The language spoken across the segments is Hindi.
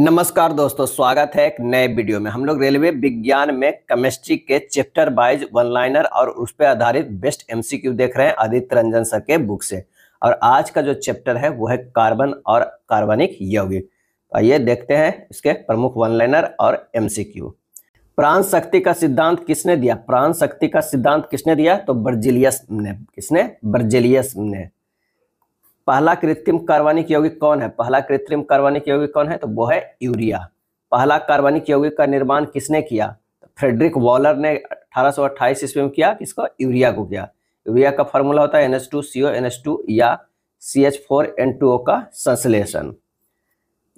नमस्कार दोस्तों स्वागत है एक नए वीडियो में हम लोग रेलवे विज्ञान में केमिस्ट्री के चैप्टर वाइज वन लाइनर और उस पर आधारित बेस्ट एमसीक्यू देख रहे हैं आदित्य रंजन सर के बुक से और आज का जो चैप्टर है वो है कार्बन और कार्बनिक यौगिक आइए देखते हैं इसके प्रमुख वन लाइनर और एम प्राण शक्ति का सिद्धांत किसने दिया प्राण शक्ति का सिद्धांत किसने दिया तो बर्जिलियस ने किसने बर्जिलियस ने पहला कृत्रिम कार्बनिक यौगिक कौन है पहला कृत्रिम कार्बनिक यौगिक कौन है तो वो है यूरिया पहला कार्बनिक यौगिक का निर्माण किसने किया फ्रेडरिक वॉलर ने अठारह ईस्वी में किया किसको यूरिया को किया यूरिया का फॉर्मूला होता है NH2CO टू या CH4N2O का संश्लेषण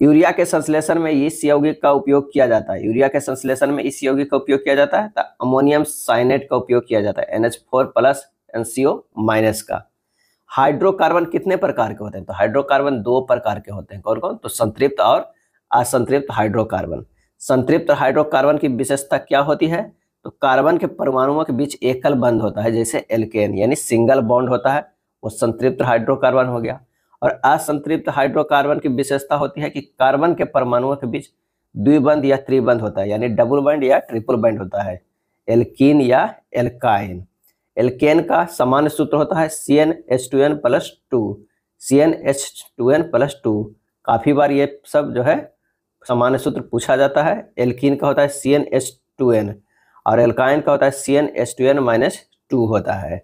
यूरिया के संश्लेषण में इस यौगिक का उपयोग किया जाता है यूरिया के संश्लेषण में इस यौगिक का उपयोग किया जाता है तो अमोनियम साइनेट का उपयोग किया जाता है N four plus O minus का हाइड्रोकार्बन कितने प्रकार के होते हैं तो हाइड्रोकार्बन दो प्रकार के होते हैं कौन कौन तो संतृप्त और असंतृप्त हाइड्रोकार्बन संतृप्त हाइड्रोकार्बन की विशेषता क्या होती है तो कार्बन के परमाणुओं के बीच एकल बंध होता है जैसे एल्केन यानी सिंगल बॉन्ड होता है वो संतृप्त हाइड्रोकार्बन हो गया और असंतृप्त हाइड्रोकार्बन की विशेषता होती है कि कार्बन के परमाणुओं के बीच द्विबंध या त्रिबंध होता है यानी डबल बंड या ट्रिपल बंड होता है एल्किन या एल्काइन एल्केन का सामान्य सूत्र होता है C N H two N plus two C N H two N plus two काफ़ी बार ये सब जो है सामान्य सूत्र पूछा जाता है एल्किन का होता है C N H two N और एल्काइन का होता है C N H two N minus two होता है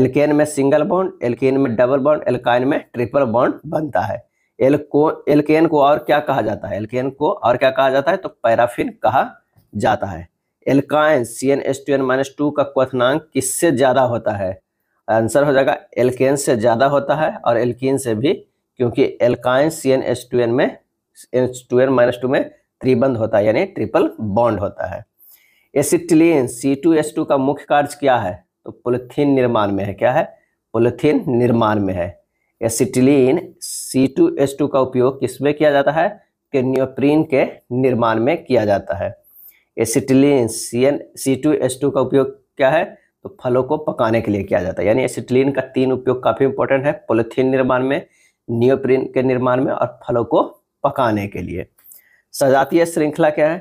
एल्केन में सिंगल बॉन्ड एल्किन में डबल बॉन्ड एल्काइन में ट्रिपल बॉन्ड बनता है एल्को एल्केन को और क्या कहा जाता है एल्केन को और क्या कहा जाता है तो पैराफिन कहा जाता है alkyne C N S two N minus two का क्वनांक किससे ज़्यादा होता है आंसर हो जाएगा एल्केन से ज़्यादा होता है और एल्किन से भी क्योंकि alkyne C N S two N में S two N minus two में त्रिबंध होता है यानी ट्रिपल बॉन्ड होता है acetylene C two S two का मुख्य कार्य क्या है तो पोलिथीन निर्माण में है क्या है पोलिथीन निर्माण में है acetylene C two S two का उपयोग किसमें किया जाता है कि न्योप्रीन के निर्माण में किया जाता है acetylene C N C two S two का उपयोग क्या है तो फलों को पकाने के लिए किया जाता है यानी एसिटिलीन का तीन उपयोग काफ़ी इंपॉर्टेंट है पोलिथीन निर्माण में नियोप्रिन के निर्माण में और फलों को पकाने के लिए सजातीय श्रृंखला क्या है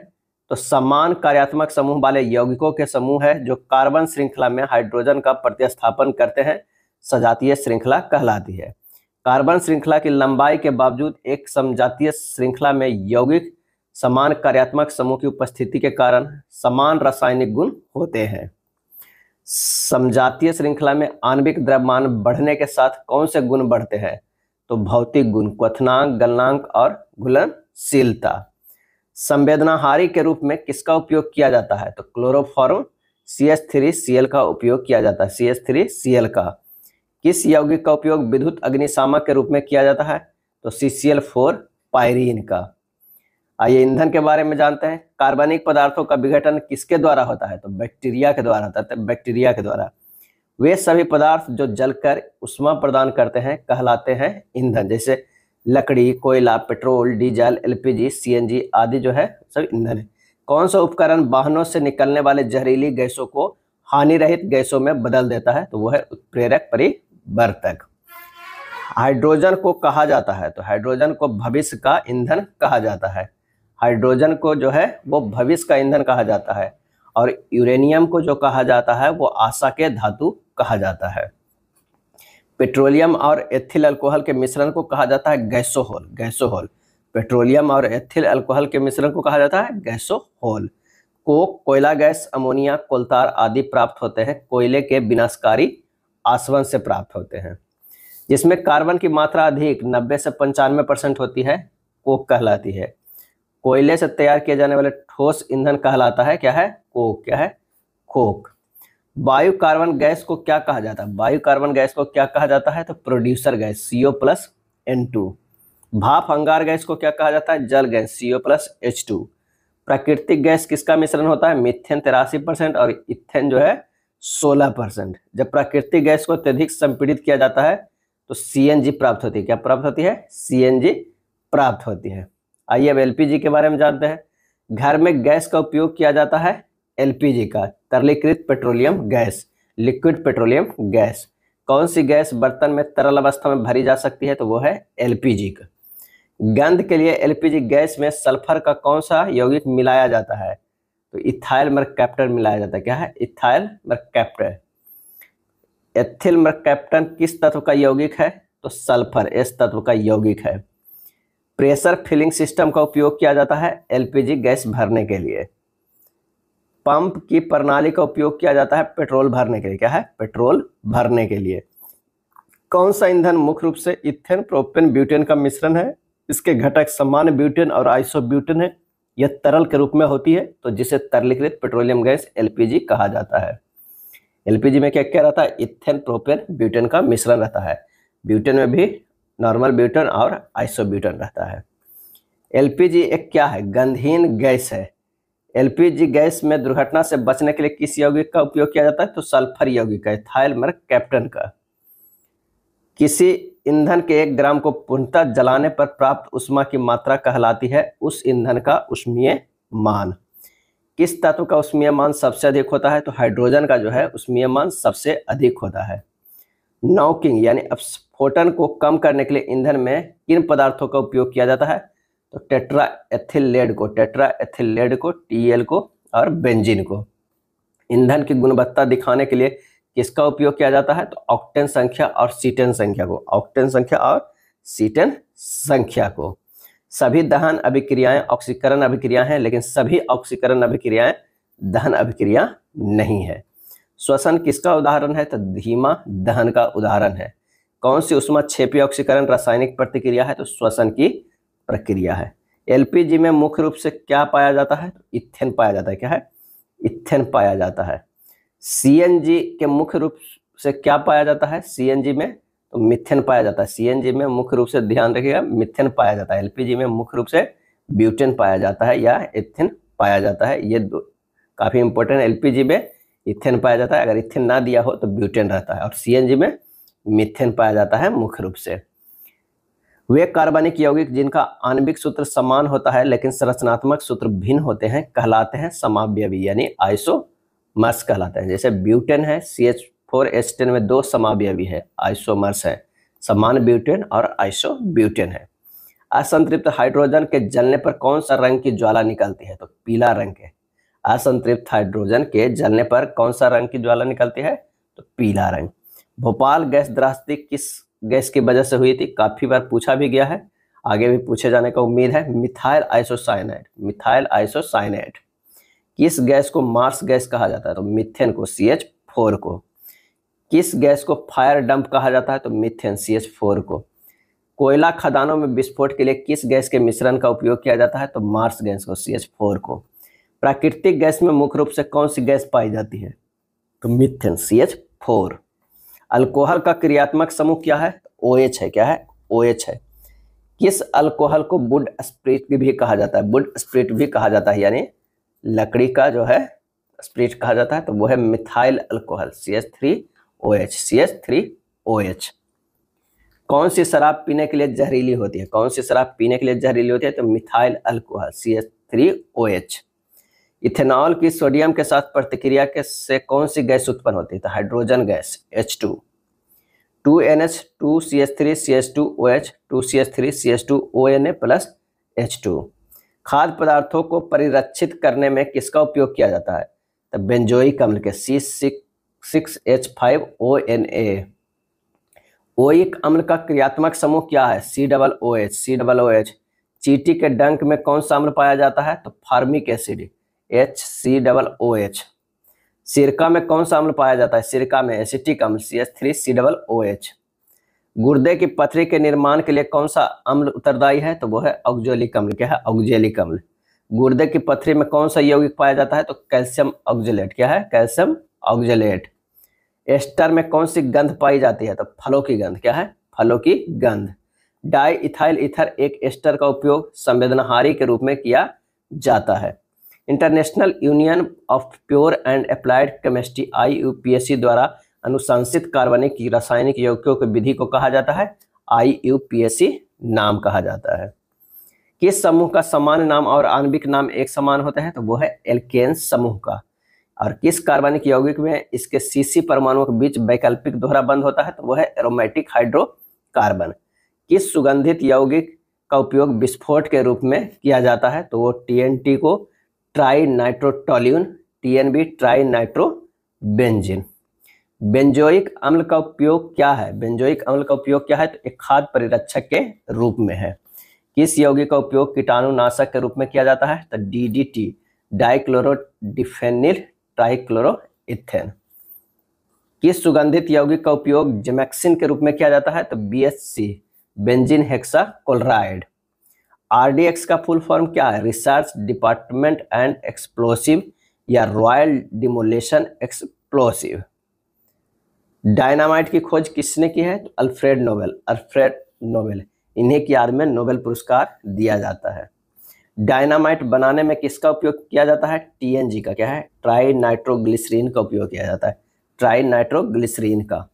तो समान कार्यात्मक समूह वाले यौगिकों के समूह है जो कार्बन श्रृंखला में हाइड्रोजन का प्रतिस्थापन करते हैं सजातीय श्रृंखला कहलाती है कार्बन श्रृंखला की लंबाई के बावजूद एक समजातीय श्रृंखला में यौगिक समान कार्यात्मक समूह की उपस्थिति के कारण समान रासायनिक गुण होते हैं समजातीय श्रृंखला में आणविक द्रव्यमान बढ़ने के साथ कौन से गुण बढ़ते हैं तो भौतिक गुण क्वनांक गलनांक और घुलनशीलता संवेदनाहारी के रूप में किसका उपयोग किया जाता है तो chloroform C S three C L का उपयोग किया जाता है C S three C L का किस यौगिक का उपयोग विद्युत अग्निशामक के रूप में किया जाता है तो C C L four pyrene का आइए ईंधन के बारे में जानते हैं कार्बनिक पदार्थों का विघटन किसके द्वारा होता है तो बैक्टीरिया के द्वारा होता है तो बैक्टीरिया के द्वारा वे सभी पदार्थ जो जलकर उष्मा प्रदान करते हैं कहलाते हैं ईंधन जैसे लकड़ी कोयला पेट्रोल डीजल एलपीजी सीएनजी आदि जो है सब ईंधन है कौन सा उपकरण वाहनों से निकलने वाले जहरीली गैसों को हानि रहित गैसों में बदल देता है तो वह है उत्प्रेरक परिवर्तक हाइड्रोजन को कहा जाता है तो हाइड्रोजन को भविष्य का ईंधन कहा जाता है हाइड्रोजन को जो है वो भविष्य का ईंधन कहा जाता है और यूरेनियम को जो कहा जाता है वो आशा के धातु कहा जाता है पेट्रोलियम और एथिल अल्कोहल के मिश्रण को कहा जाता है गैसोहोल गैसोहोल पेट्रोलियम और एथिल अल्कोहल के मिश्रण को कहा जाता है गैसोहोल कोक कोयला गैस अमोनिया कोलतार आदि प्राप्त होते हैं कोयले के विनाशकारी आसवन से प्राप्त होते हैं जिसमें कार्बन की मात्रा अधिक 90 से पंचानवे परसेंट होती है कोक कहलाती है कोयले से तैयार किए जाने वाले ठोस ईंधन कहलाता है क्या है कोक क्या है कोक वायु कार्बन गैस को क्या कहा जाता है वायु कार्बन गैस को क्या कहा जाता है तो producer gas C O plus N two भाप हंगार गैस को क्या कहा जाता है जल gas C O plus H two प्राकृतिक गैस किसका मिश्रण होता है मिथेन तिरासी परसेंट और इथेन जो है सोलह परसेंट जब प्राकृतिक गैस को अत्यधिक संपीड़ित किया जाता है तो सी प्राप्त होती है क्या प्राप्त होती है सी प्राप्त होती है आइए अब एलपीजी के बारे में जानते हैं घर में गैस का उपयोग किया जाता है एलपीजी का तरलीकृत petroleum gas liquid petroleum gas कौन सी गैस बर्तन में तरल अवस्था में भरी जा सकती है तो वो है एलपीजी का गंध के लिए एलपीजी गैस में सल्फर का कौन सा यौगिक मिलाया जाता है तो इथाइल मर्कैप्टन मिलाया जाता है क्या है इथाइल मर्कैप्टन एथिल मर्कैप्टन किस तत्व का यौगिक है तो सल्फर इस तत्व का यौगिक है प्रेशर फिलिंग सिस्टम का उपयोग किया जाता है एलपीजी गैस भरने के लिए पंप की प्रणाली का उपयोग किया जाता है पेट्रोल भरने के लिए क्या है पेट्रोल भरने के लिए कौन सा ईंधन मुख्य रूप से इथेन प्रोपेन ब्यूटेन का मिश्रण है इसके घटक समान ब्यूटेन और आइसोब्यूटेन है यह तरल के रूप में होती है तो जिसे तरलीकृत पेट्रोलियम गैस एलपीजी कहा जाता है एलपीजी में क्या क्या रहता है इथेन प्रोपेन ब्यूटेन का मिश्रण रहता है ब्यूटेन में भी नॉर्मल ब्यूटन और आइसोब्यूटन रहता है एलपीजी एक क्या है गंधहीन गैस है एलपीजी गैस में दुर्घटना से बचने के लिए किस यौगिक का उपयोग किया जाता है तो सल्फर यौगिक है मर्क कैप्टन का किसी ईंधन के एक ग्राम को पूर्णतः जलाने पर प्राप्त उष्मा की मात्रा कहलाती है उस ईंधन का उष्मीय मान किस तत्व का उष्मीय मान सबसे अधिक होता है तो हाइड्रोजन का जो है उष्मीय मान सबसे अधिक होता है नौकिंग यानी फोटन को कम करने के लिए ईंधन में किन पदार्थों का उपयोग किया जाता है तो टेट्रा एथिलेड को टेट्रा एथिलेड को टीएल को और बेंजिन को ईंधन की गुणवत्ता दिखाने के लिए किसका उपयोग किया जाता है तो ऑक्टेन संख्या और सीटेन संख्या को ऑक्टेन संख्या और सीटेन संख्या को सभी दहन अभिक्रियाएं ऑक्सीकरण अभिक्रिया हैं लेकिन सभी ऑक्सीकरण अभिक्रियाएं दहन अभिक्रिया नहीं है श्वसन किसका उदाहरण है तो धीमा दहन का उदाहरण है कौन सी उष्मा छेपी ऑक्सीकरण रासायनिक प्रतिक्रिया है तो श्वसन की प्रक्रिया है एलपीजी में मुख्य रूप से क्या पाया जाता है तो इथेन पाया जाता है क्या है इथेन पाया जाता है सीएनजी के मुख्य रूप से क्या पाया जाता है सीएनजी में तो मिथेन पाया जाता है सीएनजी में मुख्य रूप से ध्यान रखिएगा मिथेन पाया जाता है एलपीजी में मुख्य रूप से ब्यूटेन पाया जाता है या इथेन पाया जाता है ये काफ़ी इंपॉर्टेंट एलपीजी में इथेन पाया जाता है अगर इथेन ना दिया हो तो ब्यूटेन रहता है और सीएनजी में मिथेन पाया जाता है मुख्य रूप से वे कार्बनिक यौगिक जिनका आणविक सूत्र समान होता है लेकिन संरचनात्मक सूत्र भिन्न होते हैं कहलाते हैं समावयवी यानी आइसोमर्स कहलाते हैं जैसे ब्यूटेन है C H four S ten में दो समावयवी है आइसोमर्स है समान ब्यूटेन और आइसो ब्यूटेन है असंतृप्त हाइड्रोजन के जलने पर कौन सा रंग की ज्वाला निकलती है तो पीला रंग के असंतृप्त हाइड्रोजन के जलने पर कौन सा रंग की ज्वाला निकलती है तो पीला रंग भोपाल गैस द्रास्ती किस गैस की वजह से हुई थी काफी बार पूछा भी गया है आगे भी पूछे जाने का उम्मीद है मिथाइल आइसोसाइनाइड मिथाइल आइसोसाइनाइड किस गैस को मार्स गैस कहा जाता है तो मिथेन को सी एच फोर को किस गैस को फायर डंप कहा जाता है तो मिथेन सी एच फोर को कोयला खदानों में विस्फोट के लिए किस गैस के मिश्रण का उपयोग किया जाता है तो मार्स गैस को सी एच फोर को प्राकृतिक गैस में मुख्य रूप से कौन सी गैस पाई जाती है तो methane C H four alcohol का क्रियात्मक समूह क्या है ओ एच है क्या है ओ एच है किस अल्कोहल को वुड स्प्रिट भी कहा जाता है वुड स्प्रिट भी कहा जाता है यानी लकड़ी का जो है स्प्रिट कहा जाता है तो वो है methyl alcohol C H three O H C H three O H कौन सी शराब पीने के लिए जहरीली होती है कौन सी शराब पीने के लिए जहरीली होती है तो methyl alcohol C H three O H ethanol की सोडियम के साथ प्रतिक्रिया के से कौन सी गैस उत्पन्न होती है तो hydrogen gas H two two N H two C H three C H two O H two C H three C H two O N A plus H two खाद्य पदार्थों को परिरक्षित करने में किसका उपयोग किया जाता है तो बेंजोई कम्ल के C six H five O N A ओइक अम्ल का क्रियात्मक समूह क्या है C double O H C double O H चीटी के डंक में कौन सा अम्ल पाया जाता है तो formic acid H C double O H सिरका में कौन सा अम्ल पाया जाता है सिरका में एसिटिक अम्ल C S three C double O H गुर्दे की पथरी के निर्माण के लिए कौन सा अम्ल उत्तरदायी है तो वो है ऑक्जोलिक अम्ल क्या है ऑक्जेलिक अम्ल गुर्दे की पथरी में कौन सा यौगिक पाया जाता है तो कैल्शियम ऑक्जोलेट क्या है कैल्शियम ऑक्जोलेट एस्टर में कौन सी गंध पाई जाती है तो फलों की गंध क्या है फलों की गंध डाई इथाइल इथर एक एस्टर का उपयोग संवेदनहारी के रूप में किया जाता है International Union of Pure and Applied Chemistry I द्वारा अनुशंसित कार्बनिक रासायनिक यौगिकों की विधि को कहा जाता है आई नाम कहा जाता है किस समूह का समान नाम और आणविक नाम एक समान होता है तो वो है एल्केन समूह का और किस कार्बनिक यौगिक में इसके सीसी परमाणुओं के बीच वैकल्पिक दोहरा बंद होता है तो वो है एरोमेटिक हाइड्रोकार्बन किस सुगंधित यौगिक का उपयोग विस्फोट के रूप में किया जाता है तो वो टी को trinitrotoluene B trinitrobenzene benzoic अम्ल का उपयोग क्या है बेंजोइक अम्ल का उपयोग क्या है तो एक खाद परिरक्षक के रूप में है किस यौगिक का उपयोग कीटाणुनाशक के रूप में किया जाता है तो D D T dichloro diphenyl किस सुगंधित यौगिक का उपयोग जेमैक्सिन के रूप में किया जाता है तो B S C benzene hexachloride RDX का फुल फॉर्म क्या है रिसर्च डिपार्टमेंट एंड एक्सप्लोसिव या रॉयल डिमोलेशन एक्सप्लोसिव डायनामाइट की खोज किसने की है तो अल्फ्रेड नोबेल अल्फ्रेड नोबेल इन्हें की याद में नोबेल पुरस्कार दिया जाता है डायनामाइट बनाने में किसका उपयोग किया जाता है टीएनजी का क्या है ट्राई नाइट्रोग्लिसरीन का उपयोग किया जाता है ट्राई नाइट्रोग्लिसरीन का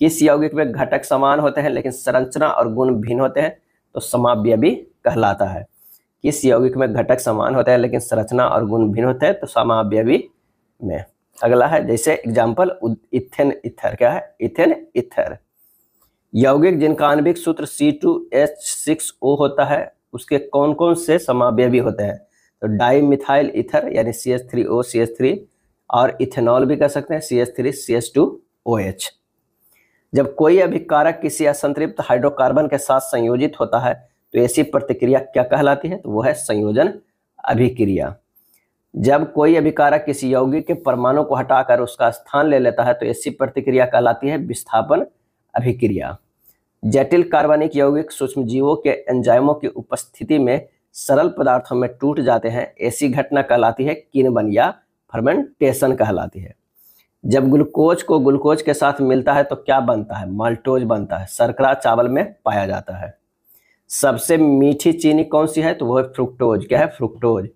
किस यौगिक में घटक समान होते हैं लेकिन संरचना और गुण भिन्न होते हैं तो समाव्य भी कहलाता है किस यौगिक में घटक समान होता है लेकिन संरचना और गुण भिन्न होते हैं तो समावयवी में अगला है जैसे एग्जाम्पल इथेन इथर क्या है इथेन इथर यौगिक जिनका आणविक सूत्र C2H6O होता है उसके कौन कौन से समावयवी होते हैं तो डाई मिथाइल इथर यानी C H three O C three और इथेनॉल भी कह सकते हैं C S three C S two O H जब कोई अभिकारक किसी असंतृप्त हाइड्रोकार्बन के साथ संयोजित होता है तो ऐसी प्रतिक्रिया क्या कहलाती है तो वो है संयोजन अभिक्रिया जब कोई अभिकारक किसी यौगिक के परमाणु को हटाकर उसका स्थान ले लेता है तो ऐसी प्रतिक्रिया कहलाती है विस्थापन अभिक्रिया जटिल कार्बनिक यौगिक सूक्ष्म जीवों के एंजाइमों की उपस्थिति में सरल पदार्थों में टूट जाते हैं ऐसी घटना कहलाती है किनबन या फर्मेंटेशन कहलाती है जब ग्लूकोज को ग्लूकोज के साथ मिलता है तो क्या बनता है माल्टोज बनता है सरकरा चावल में पाया जाता है सबसे मीठी चीनी कौन सी है तो वो है फ्रुक्टोज क्या है फ्रुक्टोज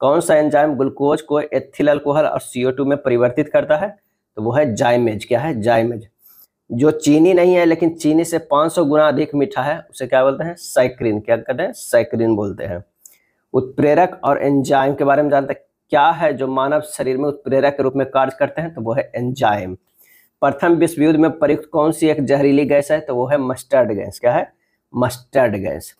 कौन सा एंजाइम ग्लूकोज को एथिल अल्कोहल और सीओ टू में परिवर्तित करता है तो वो है जाइमेज क्या है जाइमेज जो चीनी नहीं है लेकिन चीनी से 500 गुना अधिक मीठा है उसे क्या बोलते हैं साइक्रीन क्या कहते हैं साइक्रीन बोलते हैं उत्प्रेरक और एंजाइम के बारे में जानते हैं क्या है जो मानव शरीर में उत्प्रेरक के रूप में कार्य करते हैं तो वो है एंजाइम प्रथम विश्व युद्ध में प्रयुक्त कौन सी एक जहरीली गैस है तो वो है मस्टर्ड गैस क्या है मस्टर्ड गैस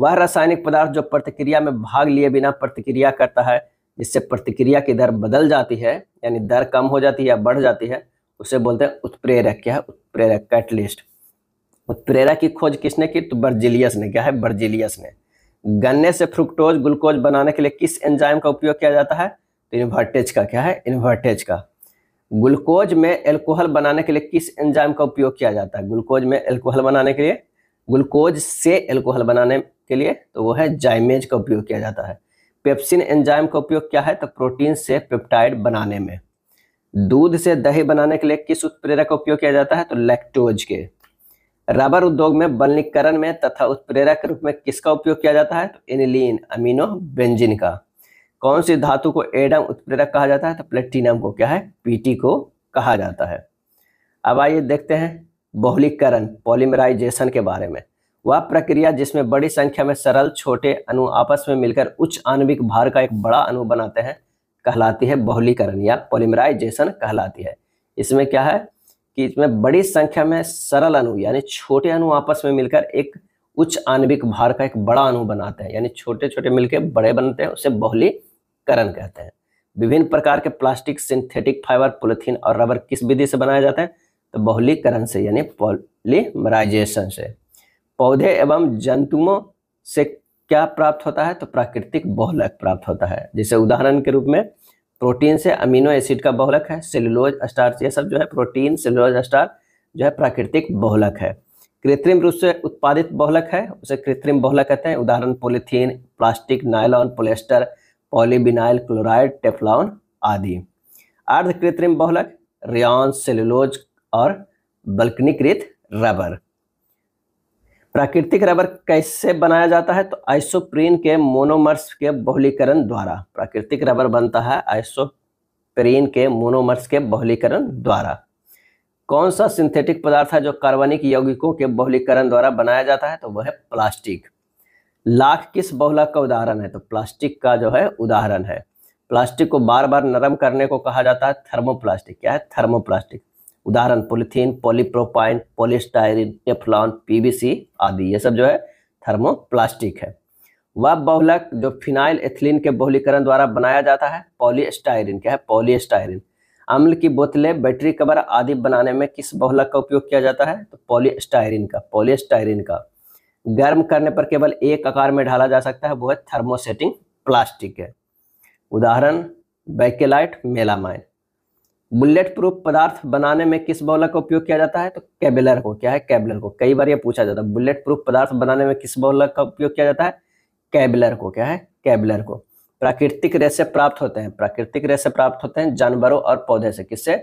वह रासायनिक पदार्थ जो प्रतिक्रिया में भाग लिए बिना प्रतिक्रिया करता है जिससे प्रतिक्रिया की दर बदल जाती है यानी दर कम हो जाती है या बढ़ जाती है उसे बोलते हैं उत्प्रेरक क्या है उत्प्रेरक कैटलिस्ट उत्प्रेरक की खोज किसने की तो बर्जिलियस ने क्या है बर्जिलियस ने गन्ने से फ्रुक्टोज ग्लूकोज बनाने के लिए किस एंजाइम का उपयोग किया जाता है तो इन्वर्टेज का क्या है इन्वर्टेज का ग्लूकोज में एल्कोहल बनाने के लिए किस एंजाइम का उपयोग किया जाता है ग्लूकोज में एल्कोहल बनाने के लिए ग्लूकोज से एल्कोहल बनाने के लिए तो वो है जाइमेज का उपयोग किया जाता है पेप्सिन एंजाइम का उपयोग क्या है तो प्रोटीन से पेप्टाइड बनाने में दूध से दही बनाने के लिए किस उत्प्रेरक का उपयोग किया जाता है तो लैक्टोज के रबर उद्योग में बलनीकरण में तथा उत्प्रेरक रूप में किसका उपयोग किया जाता है तो एनिलीन अमीनो बेंजिन का कौन सी धातु को एडम उत्प्रेरक कहा जाता है तो प्लेटिनम को क्या है पीटी को कहा जाता है अब आइए देखते हैं बहुलीकरण पॉलीमराइजेशन के बारे में वह प्रक्रिया जिसमें बड़ी संख्या में सरल छोटे अणु आपस में मिलकर उच्च आणविक भार का एक बड़ा अणु बनाते हैं कहलाती है बहुलीकरण या पॉलीमराइजेशन कहलाती है इसमें क्या है कि इसमें बड़ी संख्या में सरल अणु यानी छोटे अणु आपस में मिलकर एक उच्च आणविक भार का एक बड़ा अणु बनाते हैं यानी छोटे छोटे मिलकर बड़े बनते हैं उसे बहुलीकरण कहते हैं विभिन्न प्रकार के प्लास्टिक सिंथेटिक फाइबर पोलिथीन और रबर किस विधि से बनाए जाते हैं तो बहुलीकरण से यानी पॉलीमराइजेशन से पौधे एवं जंतुओं से क्या प्राप्त होता है तो प्राकृतिक बहुलक प्राप्त होता है जैसे उदाहरण के रूप में प्रोटीन से अमीनो एसिड का बहुलक है सेलुलोज स्टार्च ये सब जो है प्रोटीन सेलुलोज स्टार जो है प्राकृतिक बहुलक है कृत्रिम रूप से उत्पादित बहुलक है उसे कृत्रिम बहुलक कहते हैं उदाहरण polythene plastic nylon polyester polyvinyl chloride Teflon आदि अर्ध कृत्रिम बहुलक रियॉन सेलुलोज और बल्कनीकृत रबर प्राकृतिक रबर कैसे बनाया जाता है तो आइसोप्रीन के मोनोमर्स के बहुलीकरण द्वारा प्राकृतिक रबर बनता है आइसोप्रीन के मोनोमर्स के बहुलीकरण द्वारा कौन सा सिंथेटिक पदार्थ है जो कार्बनिक यौगिकों के बहुलीकरण द्वारा बनाया जाता है तो वह है प्लास्टिक लाख किस बहुला का उदाहरण है तो प्लास्टिक का जो है उदाहरण है प्लास्टिक को बार बार नरम करने को कहा जाता है थर्मोप्लास्टिक क्या है थर्मोप्लास्टिक उदाहरण polythene polypropylene polystyrene Teflon PVC आदि ये सब जो है थर्मोप्लास्टिक है वह बहुलक जो फिनाइल एथिलीन के बहुलीकरण द्वारा बनाया जाता है पॉलीस्टाइरिन क्या है पॉलीस्टाइरिन अम्ल की बोतलें बैटरी कवर आदि बनाने में किस बहुलक का उपयोग किया जाता है तो पॉलीस्टाइरिन का पॉलीस्टाइरिन का गर्म करने पर केवल एक आकार में ढाला जा सकता है वो है थर्मोसेटिंग प्लास्टिक है उदाहरण बैकेलाइट मेलामाइन बुलेट प्रूफ पदार्थ बनाने में किस बौला का उपयोग किया जाता है तो कैबलर को क्या है कैबलर को कई बार ये पूछा जाता है बुलेट प्रूफ पदार्थ बनाने में किस बौला का उपयोग किया जाता है कैबलर को क्या है कैबलर को प्राकृतिक रेस प्राप्त होते हैं प्राकृतिक रेस प्राप्त होते हैं जानवरों और पौधे से किससे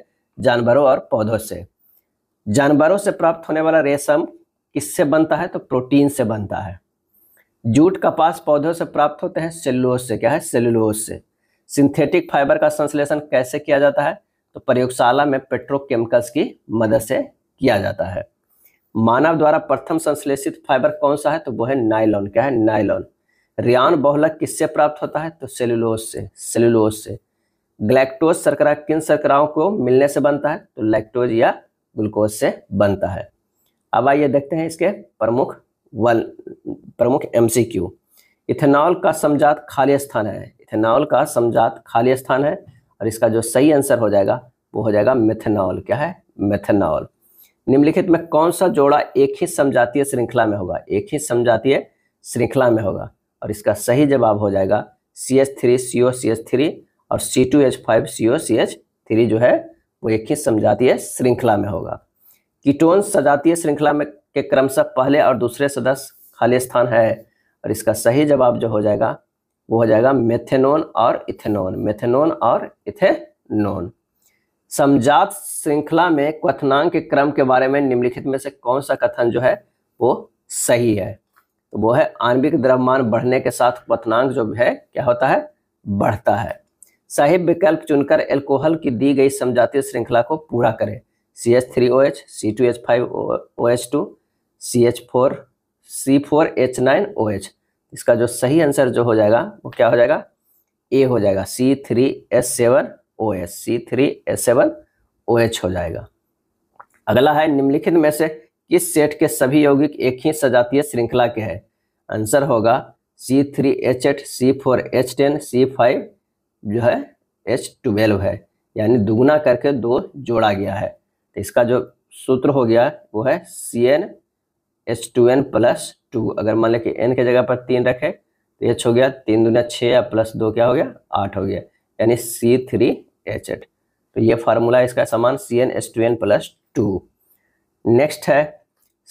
जानवरों और पौधों से जानवरों से प्राप्त होने वाला रेशम किससे बनता है तो प्रोटीन से बनता है जूट कपास पौधों से प्राप्त होते हैं सेलुलोज से क्या है सेलुलोज से सिंथेटिक फाइबर का संश्लेषण कैसे किया जाता है तो प्रयोगशाला में पेट्रोकेमिकल्स की मदद से किया जाता है मानव द्वारा प्रथम संश्लेषित फाइबर कौन सा है तो वो है नाइलॉन क्या है नाइलॉन रियान बहुलक किससे प्राप्त होता है तो सेलुलोज से सेलुलोज से ग्लैक्टोज सरकरा किन शर्कराओं को मिलने से बनता है तो लैक्टोज या ग्लूकोज से बनता है अब आइए देखते हैं इसके प्रमुख वन प्रमुख एम इथेनॉल का समझात खाली स्थान है इथेनॉल का समझात खाली स्थान है और इसका जो सही आंसर हो जाएगा वो हो जाएगा मेथेनॉल क्या है मेथेनॉल निम्नलिखित में कौन सा जोड़ा एक ही समझातीय श्रृंखला में होगा एक ही समझातीय श्रृंखला में होगा और इसका सही जवाब हो जाएगा C H three C O C H three और C two H five C O C H three जो है वो एक ही समझातीय श्रृंखला में होगा कीटोन सजातीय श्रृंखला में के क्रमशः पहले और दूसरे सदस्य खाली स्थान है और इसका सही जवाब जो हो जाएगा वो हो जाएगा मेथेनॉन और इथेनॉन मेथेनॉन और इथेनॉन समझात श्रृंखला में क्वथनांक के क्रम के बारे में निम्नलिखित में से कौन सा कथन जो है वो सही है तो वो है आणविक द्रव्यमान बढ़ने के साथ क्वनांग जो है क्या होता है बढ़ता है सही विकल्प चुनकर एल्कोहल की दी गई समझाती श्रृंखला को पूरा करें C H three O H C two H five O H two C H four C four H nine O H इसका जो सही आंसर जो हो जाएगा वो क्या हो जाएगा ए हो जाएगा C three S seven O S C three S seven O H हो जाएगा अगला है निम्नलिखित में से किस सेट के सभी यौगिक एक ही सजातीय श्रृंखला के है आंसर होगा C three H eight C four H ten C five जो है एच ट्वेल्व है यानी दुगुना करके दो जोड़ा गया है तो इसका जो सूत्र हो गया वो है C N H two N plus two अगर मान लें कि एन के जगह पर तीन रखे तो एच हो गया तीन दुनिया छः प्लस दो क्या हो गया आठ हो गया यानी सी थ्री एच एट तो ये फार्मूला इसका समान C N S two N plus two next है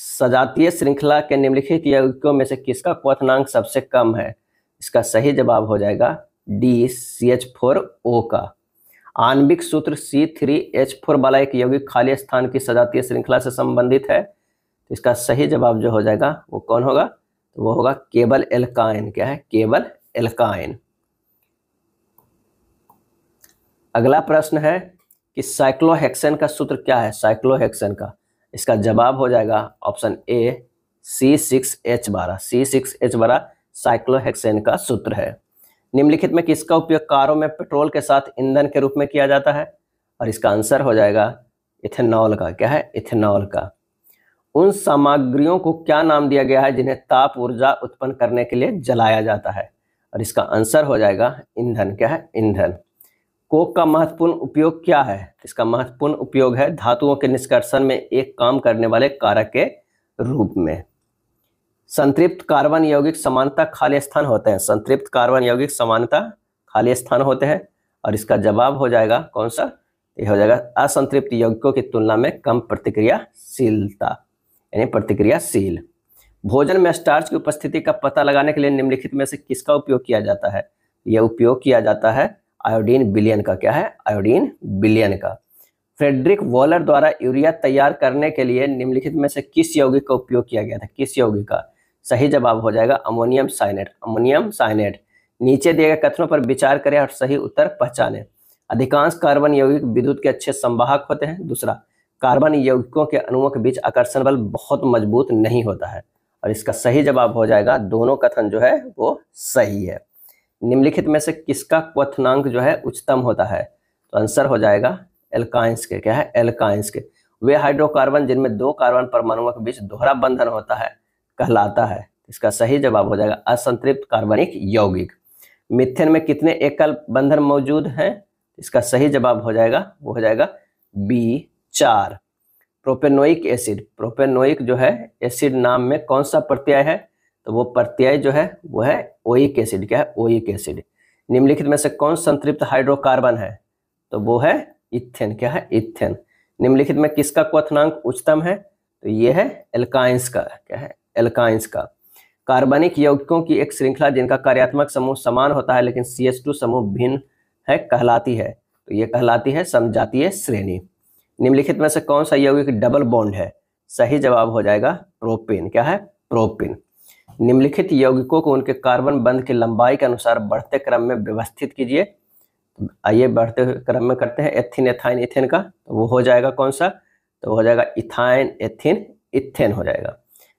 सजातीय श्रृंखला के निम्नलिखित यौगिकों में से किसका क्वथनांक सबसे कम है इसका सही जवाब हो जाएगा D C H four O का आणविक सूत्र सी थ्री एच फोर वाला एक यौगिक खाली स्थान की सजातीय श्रृंखला से संबंधित है तो इसका सही जवाब जो हो जाएगा वो कौन होगा तो वो होगा केबल एल्काइन क्या है केबल एल्काइन अगला प्रश्न है कि साइक्लोहेक्सेन का सूत्र क्या है साइक्लोहेक्सेन का इसका जवाब हो जाएगा option A C six H बारह सी सिक्स एच बारह साइक्लोहेक्सेन का सूत्र है निम्नलिखित में किसका उपयोग कारों में पेट्रोल के साथ ईंधन के रूप में किया जाता है और इसका आंसर हो जाएगा इथेनॉल का क्या है इथेनॉल का उन सामग्रियों को क्या नाम दिया गया है जिन्हें ताप ऊर्जा उत्पन्न करने के लिए जलाया जाता है और इसका आंसर हो जाएगा ईंधन क्या है ईंधन कोक का महत्वपूर्ण उपयोग क्या है तो इसका महत्वपूर्ण उपयोग है धातुओं के निष्कर्षण में एक काम करने वाले कारक के रूप में संतृप्त कार्बन यौगिक समानता खाली स्थान होते हैं संतृप्त कार्बन यौगिक समानता खाली स्थान होते हैं और इसका जवाब हो जाएगा कौन सा यह हो जाएगा असंतृप्त यौगिकों की तुलना में कम प्रतिक्रियाशीलता यानी प्रतिक्रियाशील भोजन में स्टार्च की उपस्थिति का पता लगाने के लिए निम्नलिखित में से किसका उपयोग किया जाता है यह उपयोग किया जाता है आयोडीन बिलियन का क्या है आयोडीन बिलियन का फ्रेडरिक वॉलर द्वारा यूरिया तैयार करने के लिए निम्नलिखित में से किस यौगिक का उपयोग किया गया था किस यौगिक का सही जवाब हो जाएगा अमोनियम साइनेट अमोनियम साइनेट नीचे दिए गए कथनों पर विचार करें और सही उत्तर पहचाने अधिकांश कार्बन यौगिक विद्युत के अच्छे संवाहक होते हैं दूसरा कार्बन यौगिकों के अणुओं के बीच आकर्षण बल बहुत मजबूत नहीं होता है और इसका सही जवाब हो जाएगा दोनों कथन जो है वो सही है निम्नलिखित में से किसका क्वथनांक जो है उच्चतम होता है तो आंसर हो जाएगा एल्काइंस के क्या है एल्काइंस के वे हाइड्रोकार्बन जिनमें दो कार्बन परमाणुओं के बीच दोहरा बंधन होता है कहलाता है इसका सही जवाब हो जाएगा असंतृप्त कार्बनिक यौगिक मिथेन में कितने एकल बंधन मौजूद हैं इसका सही जवाब हो जाएगा वो हो जाएगा बी चार प्रोपेनोइक एसिड प्रोपेनोइक जो है एसिड नाम में कौन सा प्रत्यय है तो वो प्रत्यय जो है वो है ओइक एसिड क्या है ओइक एसिड निम्नलिखित में से कौन संतृप्त हाइड्रोकार्बन है तो वो है इथेन क्या है इथेन निम्नलिखित में किसका क्वथनांक उच्चतम है तो ये है एल्काइंस का क्या है एल्काइंस का कार्बनिक यौगिकों की एक श्रृंखला जिनका कार्यात्मक समूह समान होता है लेकिन सी समूह भिन्न है कहलाती है तो ये कहलाती है समजातीय श्रेणी निम्नलिखित में से कौन सा यौगिक डबल बॉन्ड है सही जवाब हो जाएगा प्रोपेन क्या है प्रोपेन निम्नलिखित यौगिकों को उनके कार्बन बंध की लंबाई के अनुसार बढ़ते क्रम में व्यवस्थित कीजिए तो आइए बढ़ते क्रम में करते हैं एथिन एथाइन इथेन का तो वो हो जाएगा कौन सा तो हो जाएगा इथाइन एथिन इथेन हो जाएगा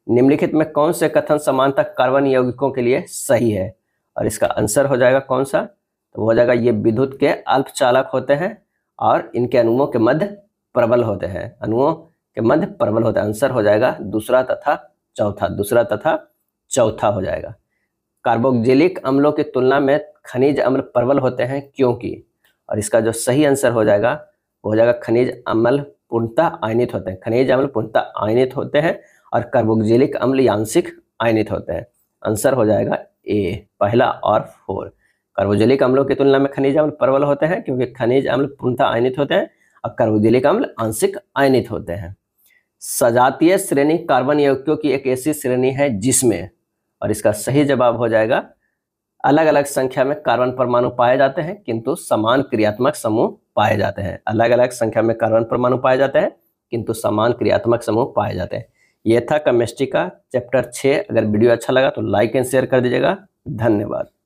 निम्नलिखित में कौन से कथन समानता कार्बन यौगिकों के लिए सही है और इसका आंसर हो जाएगा कौन सा तो हो जाएगा ये विद्युत के अल्पचालक होते हैं और इनके अणुओं के मध्य प्रबल होते हैं अणुओं के मध्य प्रबल होता है आंसर हो जाएगा दूसरा तथा चौथा दूसरा तथा चौथा हो जाएगा कार्बोक्जिलिक अम्लों की तुलना में खनिज अम्ल प्रबल होते हैं क्योंकि और इसका जो सही आंसर हो जाएगा वो हो जाएगा खनिज अम्ल पूर्णतः आयनित होते हैं खनिज अम्ल पूर्णतः आयनित होते हैं और कार्बोक्जिलिक अम्ल यांशिक आयनित होते हैं आंसर हो जाएगा ए पहला और फोर कार्बोक्जिलिक अम्लों की तुलना में खनिज अम्ल प्रबल होते हैं क्योंकि खनिज अम्ल पूर्णतः आयनित होते हैं अक्करोजिलिक अम्ल आंशिक आयनित होते हैं सजातीय श्रेणी कार्बन यौगिकों की एक ऐसी श्रेणी है जिसमें और इसका सही जवाब हो जाएगा अलग अलग संख्या में कार्बन परमाणु पाए जाते हैं किंतु समान क्रियात्मक समूह पाए जाते हैं अलग अलग संख्या में कार्बन परमाणु पाए जाते हैं किंतु समान क्रियात्मक समूह पाए जाते हैं यह था केमिस्ट्री का चैप्टर छः अगर वीडियो अच्छा लगा तो लाइक एंड शेयर कर दीजिएगा धन्यवाद